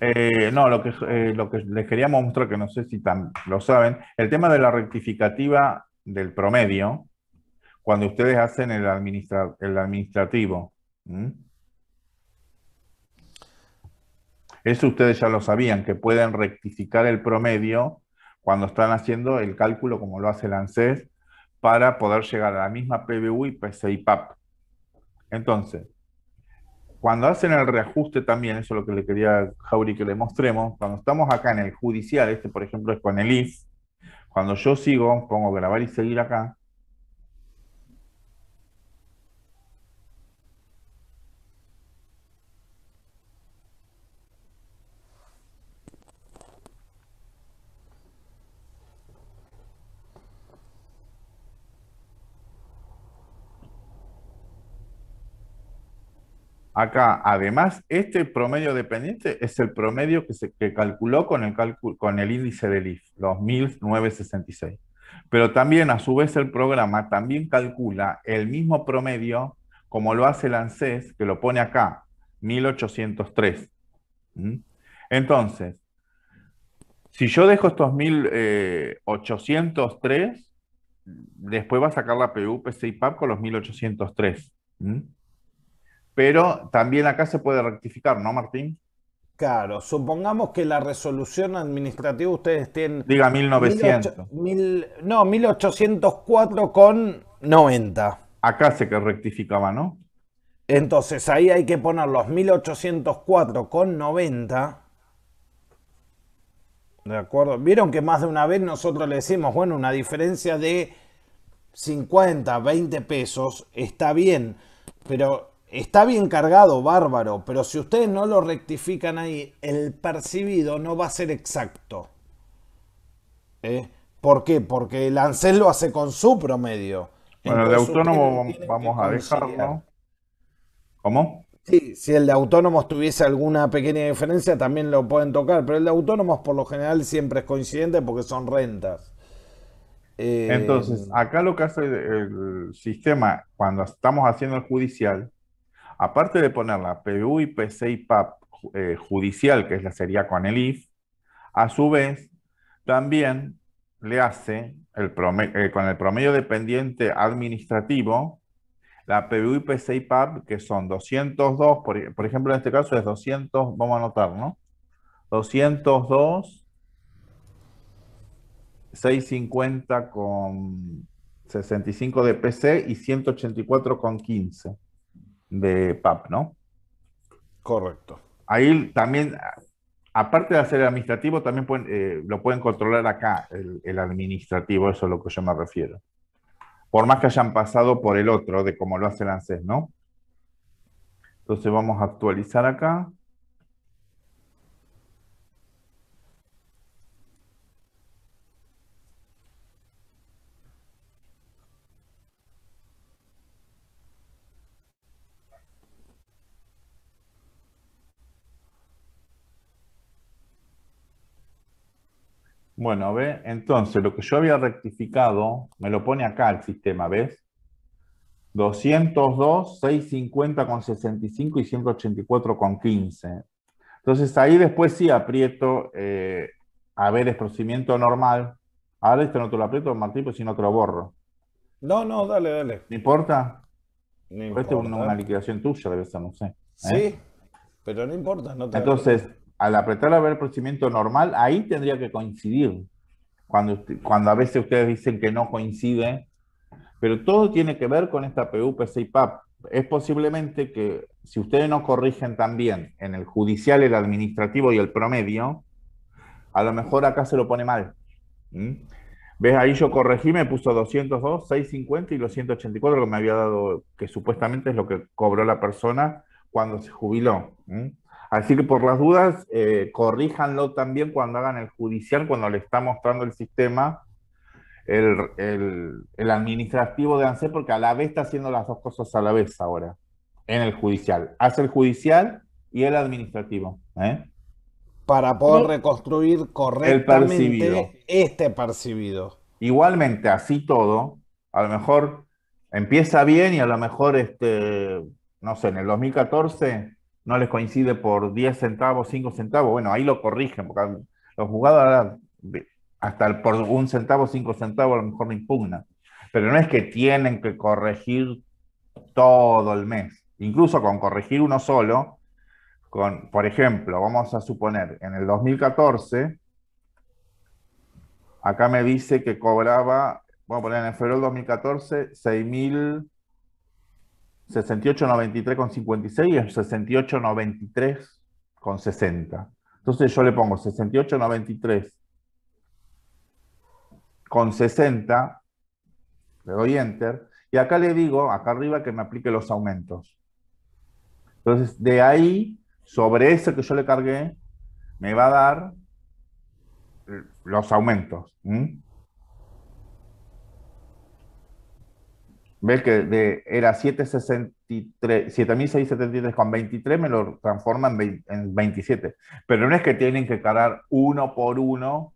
Eh, no, eh, lo que, les quería mostrar, que no sé si lo saben, el tema de la rectificativa del promedio, cuando ustedes hacen el, administrativo. Eso ustedes ya lo sabían, que pueden rectificar el promedio cuando están haciendo el cálculo, como lo hace el ANSES, para poder llegar a la misma PBU y PCI-PAP. Entonces, cuando hacen el reajuste también, eso es lo que le quería Jauri que le mostremos, cuando estamos acá en el judicial, este por ejemplo es con el IF, cuando yo sigo, pongo grabar y seguir acá, Acá, además, este promedio dependiente es el promedio que se calculó con el, con el índice del IF, los 1966. Pero también, a su vez, el programa también calcula el mismo promedio como lo hace el ANSES, que lo pone acá, 1803. ¿Mm? Entonces, si yo dejo estos 1803, eh, después va a sacar la PC y con los 1803 pero también acá se puede rectificar, ¿no, Martín? Claro, supongamos que la resolución administrativa ustedes tienen... Diga 1900. no, 1804 con 90. Acá se que rectificaba, ¿no? Entonces ahí hay que poner los 1804 con 90. ¿De acuerdo? Vieron que más de una vez nosotros le decimos, bueno, una diferencia de 50, 20 pesos está bien, pero Está bien cargado, bárbaro, pero si ustedes no lo rectifican ahí, el percibido no va a ser exacto. ¿Eh? ¿Por qué? Porque el ANSES lo hace con su promedio. Bueno, el de autónomo vamos a dejarlo. ¿Cómo? Sí, si el de autónomos tuviese alguna pequeña diferencia, también lo pueden tocar, pero el de autónomos por lo general siempre es coincidente porque son rentas. Eh, Entonces, acá lo que hace el sistema cuando estamos haciendo el judicial aparte de poner la PBU y PC y PAP eh, judicial, que es la sería con el IF, a su vez también le hace el eh, con el promedio dependiente administrativo la PBU y PC y PAP, que son 202, por, e, por ejemplo, en este caso es 200, vamos a anotar, ¿no? 202, 650 con 65 de PC y 184 con 15 de PAP, ¿no? Correcto. Ahí también, aparte de hacer el administrativo, también eh, lo pueden controlar acá, el, administrativo, eso es a lo que yo me refiero. Por más que hayan pasado por el otro, de cómo lo hace el ANSES, ¿no? Entonces vamos a actualizar acá. Bueno, ve, entonces lo que yo había rectificado me lo pone acá el sistema, ¿ves? 202, 650 con 65 y 184 con 15. Entonces ahí después sí aprieto, eh, a ver, es procedimiento normal. Ahora este no te lo aprieto, Martín, pues si no te lo borro. No, no, dale, dale. ¿No importa? No importa. Este es una, liquidación tuya, debe ser, no sé. ¿eh? Sí, pero no importa. No te Entonces, al apretar a ver el procedimiento normal, ahí tendría que coincidir. Cuando, cuando a veces ustedes dicen que no coincide, pero todo tiene que ver con esta PC y PAP. Es posiblemente que si ustedes no corrigen también en el judicial, el administrativo y el promedio, a lo mejor acá se lo pone mal. ¿Ves? Ahí yo corregí, me puso 202, 650 y los 184 que me había dado, que supuestamente es lo que cobró la persona cuando se jubiló. Así que por las dudas, eh, corríjanlo también cuando hagan el judicial, cuando le está mostrando el sistema, el, administrativo de ANSES, porque a la vez está haciendo las dos cosas a la vez ahora, en el judicial. Hace el judicial y el administrativo. ¿eh? Para poder reconstruir correctamente este percibido. Igualmente, así todo, a lo mejor empieza bien y a lo mejor, este, no sé, en el 2014 no les coincide por 10 centavos, 5 centavos, bueno, ahí lo corrigen, porque los jugadores hasta por un centavo, 5 centavos a lo mejor lo impugnan. Pero no es que tienen que corregir todo el mes. Incluso con corregir uno solo, con, por ejemplo, vamos a suponer, en el 2014, acá me dice que cobraba, vamos a poner en el febrero del 2014, 6.000 68.93 con 56 y 68.93 con 60. Entonces yo le pongo 68.93 con 60, le doy enter, y acá le digo, acá arriba, que me aplique los aumentos. Entonces, de ahí, sobre ese que yo le cargué, me va a dar los aumentos. Ves que de, era 7.673 con 23, me lo transforma en, 27. Pero no es que tienen que cargar uno por uno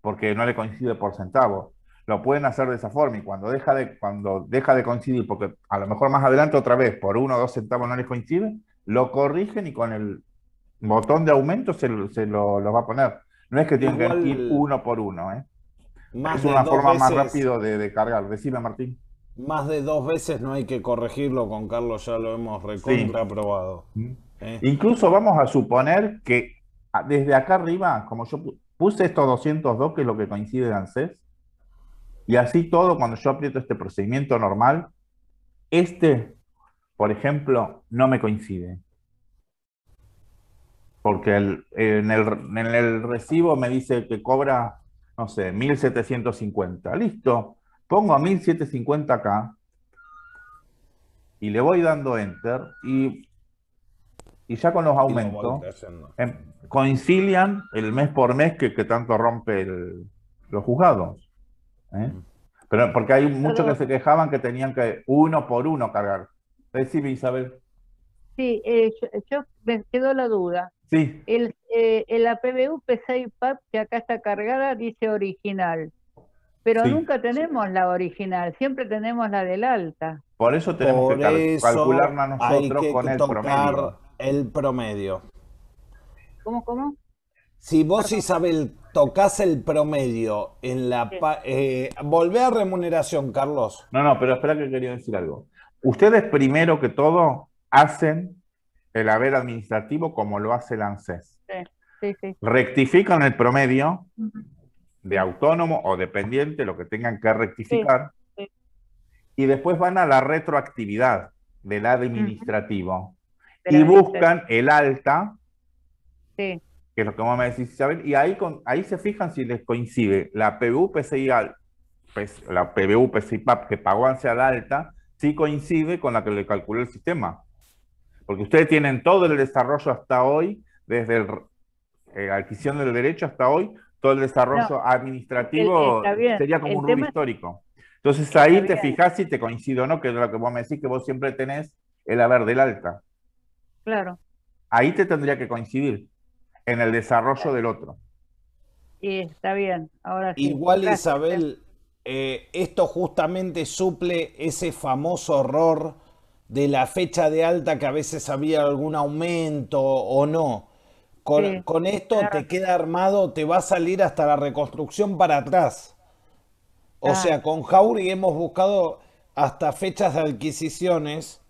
porque no le coincide por centavo. Lo pueden hacer de esa forma y cuando deja de, cuando deja de coincidir, porque a lo mejor más adelante otra vez por uno o dos centavos no les coincide, lo corrigen y con el botón de aumento se, los va a poner. No es que tienen que ir uno por uno. ¿eh? es una forma más rápida de cargar. Decime, Martín más de dos veces no hay que corregirlo, con Carlos ya lo hemos recontraprobado. Mm. ¿eh? Incluso vamos a suponer que ah, desde acá arriba, como yo puse estos 202, que es lo que coincide en ANSES, y así todo, cuando yo aprieto este procedimiento normal, este, por ejemplo, no me coincide. Porque en, el, en el recibo me dice que cobra, no sé, 1750. Listo pongo a 1750 acá y le voy dando enter y, y ya con los aumentos em, coincilian el mes por mes que, tanto rompe los juzgados. ¿eh? Mm. Pero porque hay muchos que se quejaban que tenían que uno por uno cargar. Decime, Isabel. Sí, eh, yo, me quedo la duda. Sí. El, eh, el APBU, p PAP, que acá está cargada, dice original. Pero nunca tenemos la original, siempre tenemos la del alta. Por eso tenemos que calcularla nosotros con el promedio. El promedio. ¿Cómo, cómo? Si vos, Isabel, tocas el promedio en la... Eh, volvé a remuneración, Carlos. No, no, pero espera que quería decir algo. Ustedes primero que todo hacen el haber administrativo como lo hace el ANSES. Sí, sí, sí. Rectifican el promedio de autónomo o dependiente, lo que tengan que rectificar, y después van a la retroactividad del administrativo y buscan el alta, que es lo que vamos a decir, Isabel, y ahí, ahí se fijan si les coincide la PBU, PCI, pues, la PBU, que pagó hacia la alta, sí coincide con la que le calculó el sistema. Porque ustedes tienen todo el desarrollo hasta hoy, desde la eh, adquisición del derecho hasta hoy, todo el desarrollo administrativo e-, sería como un rubro histórico. Entonces ahí te fijas si te coincido o no, que es lo que vos me decís, que vos siempre tenés el haber del alta. Claro. Ahí te tendría que coincidir, en el desarrollo del otro. Y está bien, ahora Igual Isabel, eh, esto justamente suple ese famoso error de la fecha de alta que a veces había algún aumento o no con, esto te queda armado, te va a salir hasta la reconstrucción para atrás. O sea, con Jauri hemos buscado hasta fechas de adquisiciones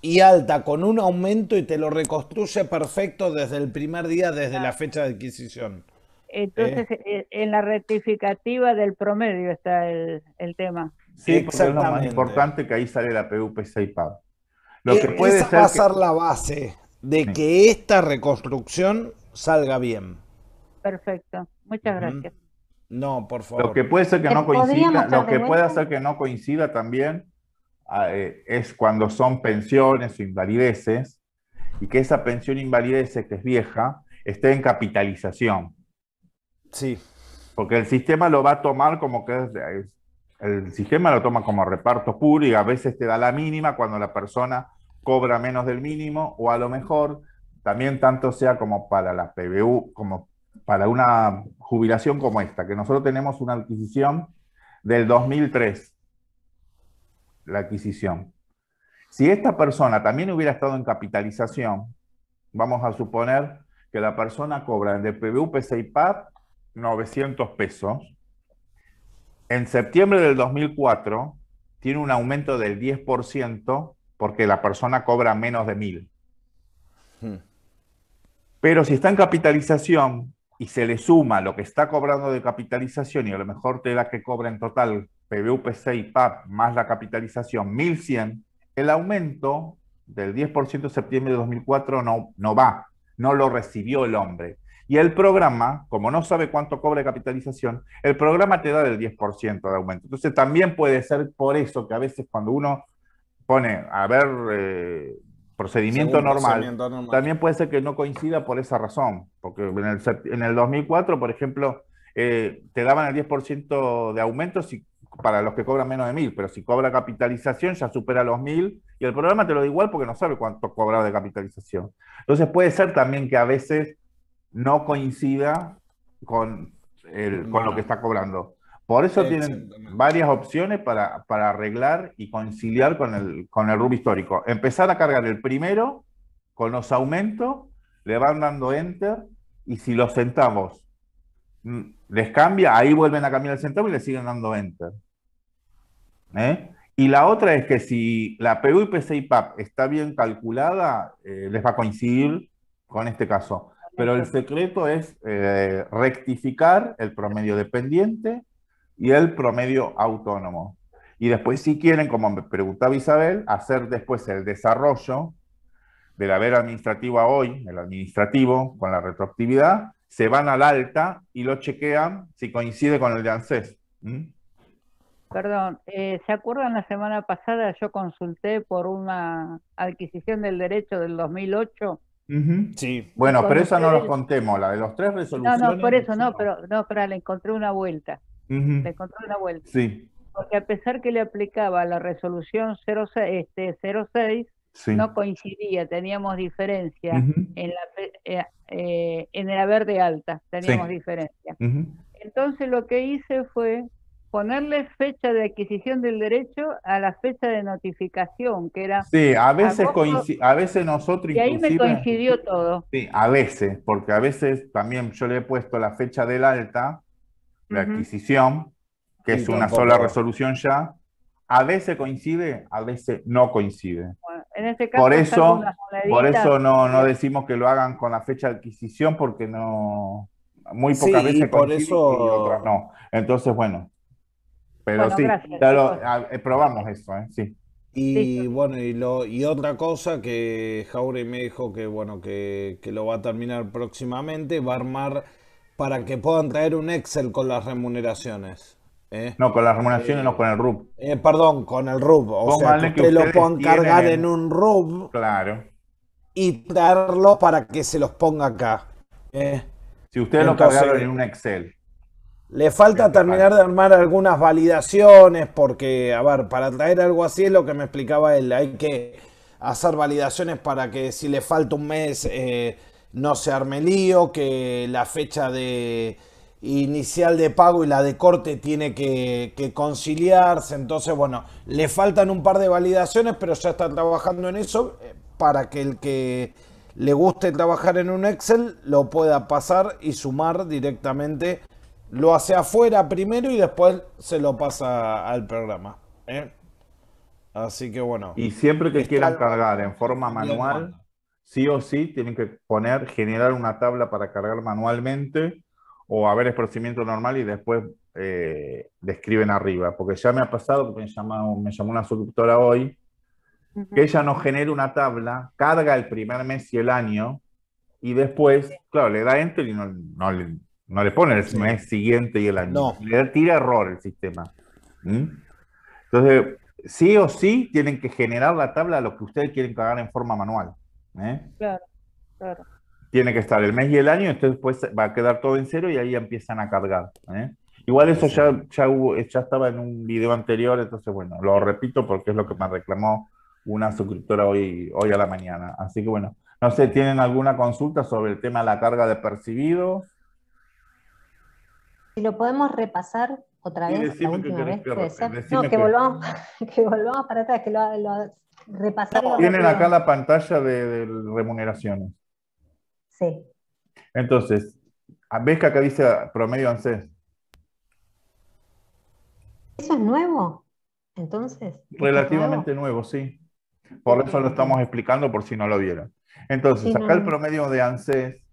y alta con un aumento y te lo reconstruye perfecto desde el primer día, desde la fecha de adquisición. Entonces, eh. e, en la rectificativa del promedio está el, tema. Sí, exactamente. es más importante que ahí sale la pup 6 Lo e, que puede Esa la base de que esta reconstrucción salga bien. Perfecto, muchas gracias. No, por favor. Lo que puede ser que no eh, coincida, lo que puede hacer que no coincida también ah, eh, es cuando son pensiones o invalideces y que esa pensión invalidece que es vieja esté en capitalización. Sí. Porque el sistema lo va a tomar como que es, el sistema lo toma como reparto puro y a veces te da la mínima cuando la persona cobra menos del mínimo o a lo mejor también tanto sea como para la PBU, como para una jubilación como esta, que nosotros tenemos una adquisición del 2003, la adquisición. Si esta persona también hubiera estado en capitalización, vamos a suponer que la persona cobra de PBU, PC y 900 pesos. En septiembre del 2004 tiene un aumento del 10% porque la persona cobra menos de mil. Hmm. Pero si está en capitalización y se le suma lo que está cobrando de capitalización y a lo mejor te da que cobra en total PBUPC y PAP más la capitalización 1100, el aumento del 10% de septiembre de 2004 no, no va, no lo recibió el hombre. Y el programa, como no sabe cuánto cobra de capitalización, el programa te da del 10% de aumento. Entonces también puede ser por eso que a veces cuando uno pone, a ver, eh, procedimiento normal, también puede ser que no coincida por esa razón, porque en el, 2004, por ejemplo, eh, te daban el 10% de aumento para los que cobran menos de mil pero si cobra capitalización ya supera los mil y el programa te lo da igual porque no sabe cuánto cobraba de capitalización. Entonces puede ser también que a veces no coincida con, con lo que está cobrando. Por eso tienen varias opciones para, arreglar y conciliar con el, con rubro histórico. Empezar a cargar el primero con los aumentos, le van dando enter y si los centavos les cambia, ahí vuelven a cambiar el centavo y le siguen dando enter. ¿Eh? Y la otra es que si la PU y PCIPAP está bien calculada, eh, les va a coincidir con este caso. Pero el secreto es eh, rectificar el promedio dependiente y el promedio autónomo. Y después, si quieren, como me preguntaba Isabel, hacer después el desarrollo de la vera administrativa hoy, el administrativo, con la retroactividad, se van al alta y lo chequean si coincide con el de ANSES. ¿Mm? Perdón, eh, ¿se acuerdan la semana pasada yo consulté por una adquisición del derecho del 2008? Sí. Bueno, pero esa no lo contemos, la de los tres resoluciones. No, no, por eso no, pero no, pero le encontré una vuelta uh encontró una vuelta. Sí. Porque a pesar que le aplicaba la resolución 06, este, 06 no coincidía, teníamos diferencia en, la, eh, eh, en el haber de alta, teníamos diferencia. Entonces lo que hice fue ponerle fecha de adquisición del derecho a la fecha de notificación, que era... Sí, a veces, a veces nosotros... Y ahí me coincidió todo. Sí, a veces, porque a veces también yo le he puesto la fecha del alta de adquisición, que es una sola resolución ya, a veces coincide, a veces no coincide. Este por eso, por eso no, decimos que lo hagan con la fecha de adquisición, porque no muy pocas veces por eso... y otras no. Entonces, bueno, pero sí, eh, probamos eso, ¿eh? Y bueno, y, lo, y otra cosa que Jaure me dijo que bueno, que, que lo va a terminar próximamente, va a armar para que puedan traer un Excel con las remuneraciones. ¿eh? No, con las remuneraciones, no con el RUB. Eh, perdón, con el RUB. O sea, que, lo puedan cargar en un RUB. Claro. Y traerlo para que se los ponga acá. ¿eh? Si ustedes lo cargaron en un Excel. Le falta terminar de armar algunas validaciones, porque, a ver, para traer algo así es lo que me explicaba él. Hay que hacer validaciones para que si le falta un mes no se arme lío, que la fecha de inicial de pago y la de corte tiene que, conciliarse. Entonces, bueno, le faltan un par de validaciones, pero ya está trabajando en eso eh, para que el que le guste trabajar en un Excel lo pueda pasar y sumar directamente. Lo hace afuera primero y después se lo pasa al programa. ¿eh? Así que bueno. Y siempre que quieran cargar en forma manual sí o sí tienen que poner, generar una tabla para cargar manualmente o haber el procedimiento normal y después eh, describen arriba. Porque ya me ha pasado, me, llamó, me llamó una suscriptora hoy, que ella nos genera una tabla, carga el primer mes y el año, y después, claro, le da enter y no, le, pone el mes siguiente y el año. No. Le tira error el sistema. Entonces, sí o sí tienen que generar la tabla de lo que ustedes quieren cargar en forma manual. ¿eh? Claro, claro. Tiene que estar el mes y el año, entonces después pues, va a quedar todo en cero y ahí empiezan a cargar. ¿eh? Igual eso ya, ya, estaba en un video anterior, entonces bueno, lo repito porque es lo que me reclamó una suscriptora hoy, hoy a la mañana. Así que bueno, no sé, ¿tienen alguna consulta sobre el tema de la carga de percibidos? Si lo podemos repasar, otra vez, No, que, volvamos, para atrás, que lo, repasamos. Tienen acá la pantalla de, remuneraciones. Sí. Entonces, ah, ¿ves que acá dice promedio ANSES? ¿Eso es nuevo? Entonces. Relativamente nuevo? sí. Por eso lo estamos explicando por si no lo vieron. Entonces, acá el promedio de ANSES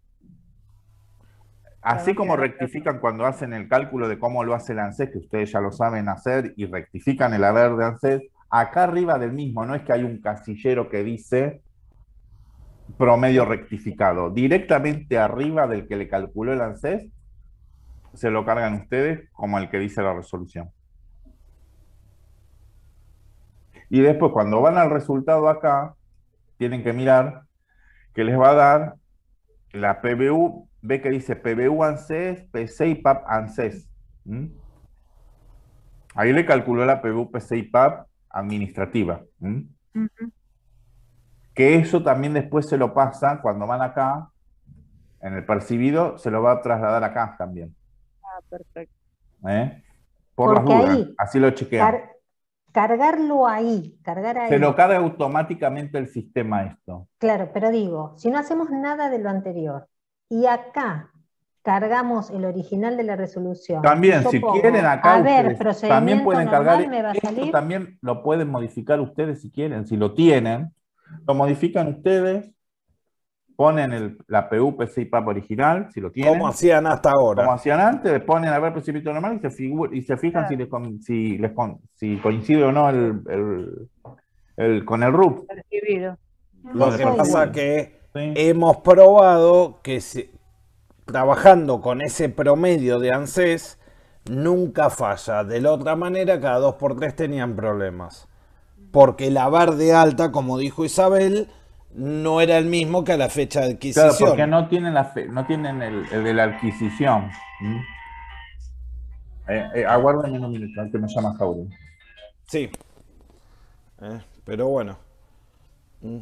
Así como rectifican cuando hacen el cálculo de cómo lo hace el ANSES, que ustedes ya lo saben hacer, y rectifican el haber de ANSES, acá arriba del mismo, no es que hay un casillero que dice promedio rectificado, directamente arriba del que le calculó el ANSES, se lo cargan ustedes como el que dice la resolución. Y después cuando van al resultado acá, tienen que mirar que les va a dar la PBU, ve que dice PBU ANSES, PAP ANSES. Ahí le calculó la PBU PCIPAP administrativa. Que eso también después se lo pasa cuando van acá, en el percibido, se lo va a trasladar acá también. Ah, perfecto. ¿Eh? Por las dudas, así lo chequeamos cargarlo ahí, cargar ahí. Se lo carga automáticamente el sistema esto. Claro, pero digo, si no hacemos nada de lo anterior y acá cargamos el original de la resolución. También, si quieren acá, también pueden cargar. también lo pueden modificar ustedes si quieren, si lo tienen. Lo modifican ustedes ponen el, la PUPC y PAP original, si lo tienen. Como hacían hasta ahora. Como hacían antes, les ponen a ver precipito normal y se, y se fijan si, si, les si coincide o no el, con el RUP. Lo que pasa es que hemos probado que trabajando con ese promedio de ANSES nunca falla. De la otra manera, cada dos por tres tenían problemas. Porque la bar de alta, como dijo Isabel, no era el mismo que a la fecha de adquisición. Claro, porque no tienen, la fe, no tienen el, de la adquisición. ¿Mm? Eh, eh minuto, que me llama Jaurín. Sí. Eh, pero bueno. Mm.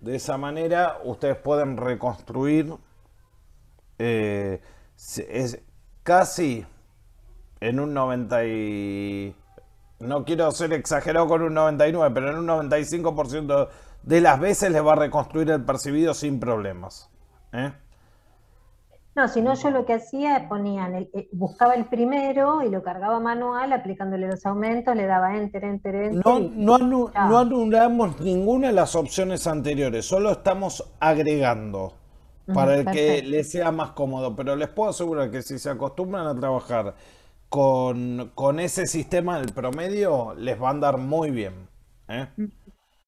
De esa manera ustedes pueden reconstruir. Eh, es casi en un 90 No quiero ser exagerado con un 99, pero en un 95% de las veces les va a reconstruir el percibido sin problemas. ¿eh? No, si no yo lo que hacía ponían, eh, buscaba el primero y lo cargaba manual, aplicándole los aumentos, le daba enter, enter, enter. No, anulamos ninguna de las opciones anteriores, solo estamos agregando para el que les sea más cómodo. Pero les puedo asegurar que si se acostumbran a trabajar con, ese sistema del promedio, les va a andar muy bien. ¿eh? Mm.